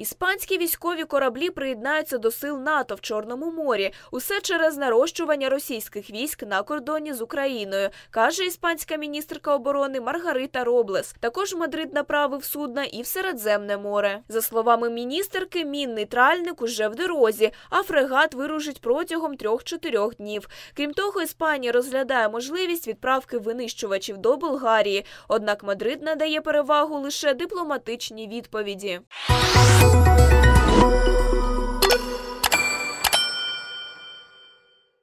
Іспанські військові кораблі приєднаються до сил НАТО в Чорному морі. Усе через нарощування російських військ на кордоні з Україною, каже іспанська міністерка оборони Маргарита Роблес. Також Мадрид направив судна і в Середземне море. За словами міністерки, мінний тральник уже в дорозі, а фрегат вирушить протягом трьох-чотирьох днів. Крім того, Іспанія розглядає можливість відправки винищувачів до Болгарії. Однак Мадрид надає перевагу лише дипломатичній відповіді.